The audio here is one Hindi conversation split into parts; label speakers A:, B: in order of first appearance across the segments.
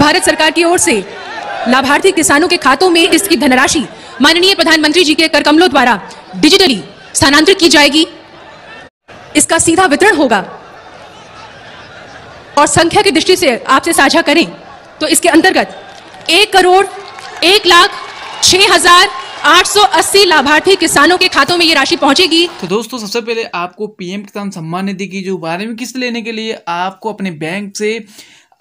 A: भारत सरकार की ओर से लाभार्थी किसानों के खातों में इसकी धनराशि माननीय प्रधानमंत्री जी के कर कमलों द्वारा डिजिटली स्थानांतरित की जाएगी इसका सीधा वितरण होगा और संख्या की दृष्टि से आपसे साझा करें तो इसके अंतर्गत एक करोड़ एक लाख छह हजार 880 लाभार्थी किसानों के खातों में ये राशि पहुंचेगी
B: तो दोस्तों सबसे पहले आपको पीएम किसान सम्मान निधि की जो बारे में किस्त लेने के लिए आपको अपने बैंक से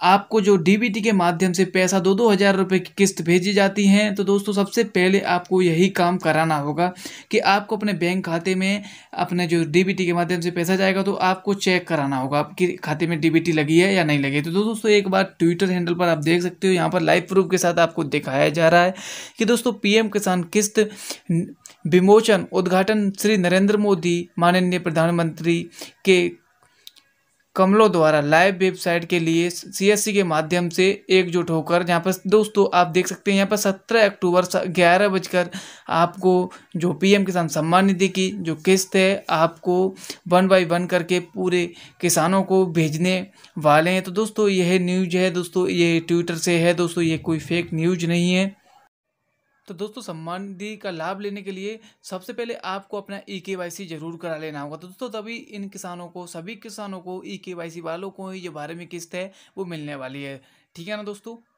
B: आपको जो डीबीटी के माध्यम से पैसा दो दो हज़ार रुपये की किस्त भेजी जाती हैं तो दोस्तों सबसे पहले आपको यही काम कराना होगा कि आपको अपने बैंक खाते में अपने जो डीबीटी के माध्यम से पैसा जाएगा तो आपको चेक कराना होगा आपके खाते में डीबीटी लगी है या नहीं लगी तो दोस्तों एक बार ट्विटर हैंडल पर आप देख सकते हो यहाँ पर लाइव प्रूफ के साथ आपको दिखाया जा रहा है कि दोस्तों पी किसान किस्त विमोचन उद्घाटन श्री नरेंद्र मोदी माननीय प्रधानमंत्री के कमलों द्वारा लाइव वेबसाइट के लिए सीएससी के माध्यम से एकजुट होकर यहाँ पर दोस्तों आप देख सकते हैं यहाँ पर सत्रह अक्टूबर ग्यारह बजकर आपको जो पीएम किसान सम्मान निधि की जो किस्त है आपको वन बाई वन करके पूरे किसानों को भेजने वाले हैं तो दोस्तों यह न्यूज है दोस्तों ये ट्विटर से है दोस्तों ये कोई फेक न्यूज नहीं है तो दोस्तों सम्मान निधि का लाभ लेने के लिए सबसे पहले आपको अपना ई e के जरूर करा लेना होगा तो दोस्तों तभी इन किसानों को सभी किसानों को ई e के वालों को ये बारहवीं किस्त है वो मिलने वाली है ठीक है ना दोस्तों